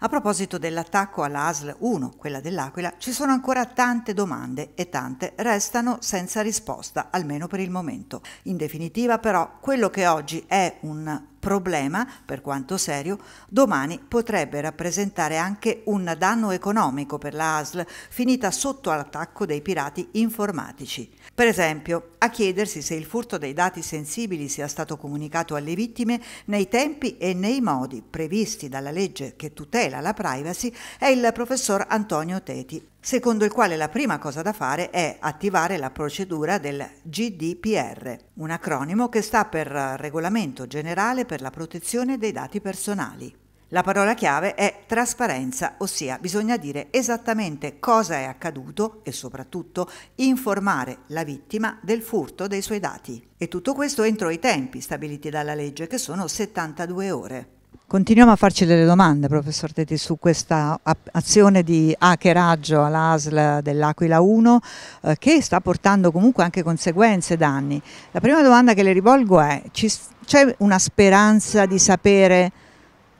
A proposito dell'attacco all'ASL 1, quella dell'Aquila, ci sono ancora tante domande e tante restano senza risposta, almeno per il momento. In definitiva però, quello che oggi è un problema, per quanto serio, domani potrebbe rappresentare anche un danno economico per la ASL finita sotto l'attacco dei pirati informatici. Per esempio, a chiedersi se il furto dei dati sensibili sia stato comunicato alle vittime nei tempi e nei modi previsti dalla legge che tutela la privacy è il professor Antonio Teti, secondo il quale la prima cosa da fare è attivare la procedura del GDPR, un acronimo che sta per Regolamento generale per la protezione dei dati personali. La parola chiave è trasparenza, ossia bisogna dire esattamente cosa è accaduto e soprattutto informare la vittima del furto dei suoi dati. E tutto questo entro i tempi stabiliti dalla legge, che sono 72 ore. Continuiamo a farci delle domande, professor Tetti, su questa azione di hackeraggio all'ASL dell'Aquila 1 eh, che sta portando comunque anche conseguenze e danni. La prima domanda che le rivolgo è, c'è una speranza di sapere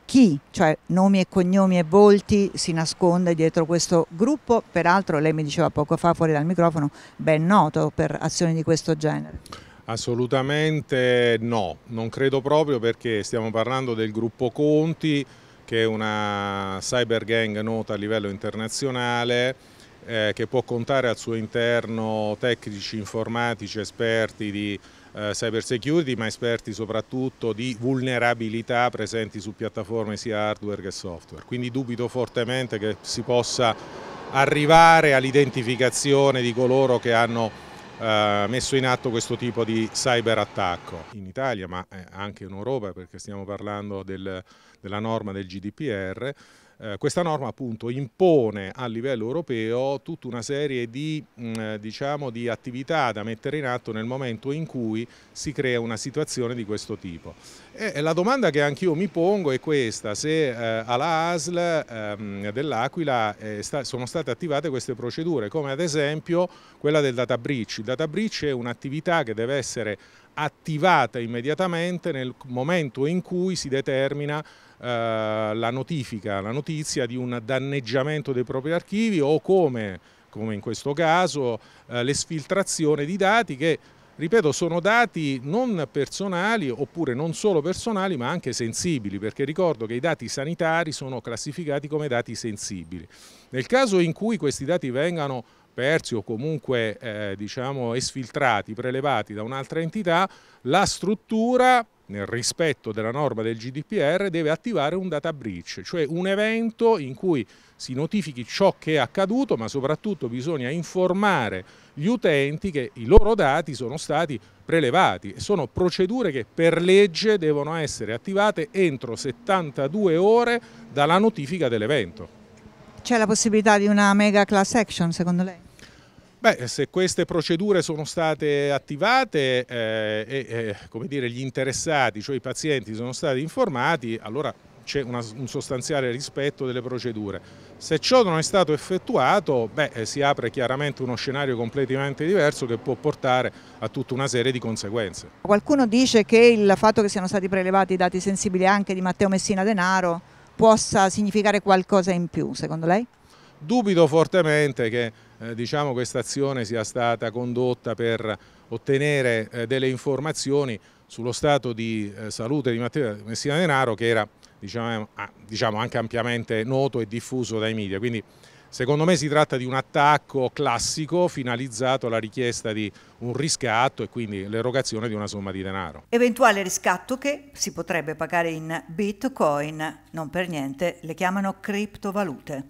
chi, cioè nomi e cognomi e volti, si nasconde dietro questo gruppo, peraltro lei mi diceva poco fa fuori dal microfono, ben noto per azioni di questo genere? Assolutamente no, non credo proprio perché stiamo parlando del gruppo Conti che è una cyber gang nota a livello internazionale eh, che può contare al suo interno tecnici informatici esperti di eh, cyber security ma esperti soprattutto di vulnerabilità presenti su piattaforme sia hardware che software. Quindi dubito fortemente che si possa arrivare all'identificazione di coloro che hanno eh, messo in atto questo tipo di cyberattacco in Italia ma eh, anche in Europa perché stiamo parlando del, della norma del GDPR eh, questa norma appunto impone a livello europeo tutta una serie di, mh, mm, diciamo, di attività da mettere in atto nel momento in cui si crea una situazione di questo tipo. E la domanda che anch'io mi pongo è questa, se eh, alla ASL ehm, dell'Aquila eh, sta, sono state attivate queste procedure, come ad esempio quella del data breach. Il data breach è un'attività che deve essere attivata immediatamente nel momento in cui si determina eh, la notifica, la notizia di un danneggiamento dei propri archivi o come, come in questo caso, eh, l'esfiltrazione di dati che ripeto, sono dati non personali oppure non solo personali ma anche sensibili perché ricordo che i dati sanitari sono classificati come dati sensibili. Nel caso in cui questi dati vengano persi o comunque eh, diciamo esfiltrati, prelevati da un'altra entità, la struttura nel rispetto della norma del GDPR, deve attivare un data breach, cioè un evento in cui si notifichi ciò che è accaduto, ma soprattutto bisogna informare gli utenti che i loro dati sono stati prelevati. Sono procedure che per legge devono essere attivate entro 72 ore dalla notifica dell'evento. C'è la possibilità di una mega class action secondo lei? Beh, se queste procedure sono state attivate eh, e eh, dire, gli interessati, cioè i pazienti, sono stati informati, allora c'è un sostanziale rispetto delle procedure. Se ciò non è stato effettuato, beh, eh, si apre chiaramente uno scenario completamente diverso che può portare a tutta una serie di conseguenze. Qualcuno dice che il fatto che siano stati prelevati i dati sensibili anche di Matteo Messina Denaro possa significare qualcosa in più, secondo lei? Dubito fortemente che eh, diciamo, questa azione sia stata condotta per ottenere eh, delle informazioni sullo stato di eh, salute di Matteo Messina Denaro che era diciamo, diciamo anche ampiamente noto e diffuso dai media. Quindi secondo me si tratta di un attacco classico finalizzato alla richiesta di un riscatto e quindi l'erogazione di una somma di denaro. Eventuale riscatto che si potrebbe pagare in bitcoin, non per niente le chiamano criptovalute.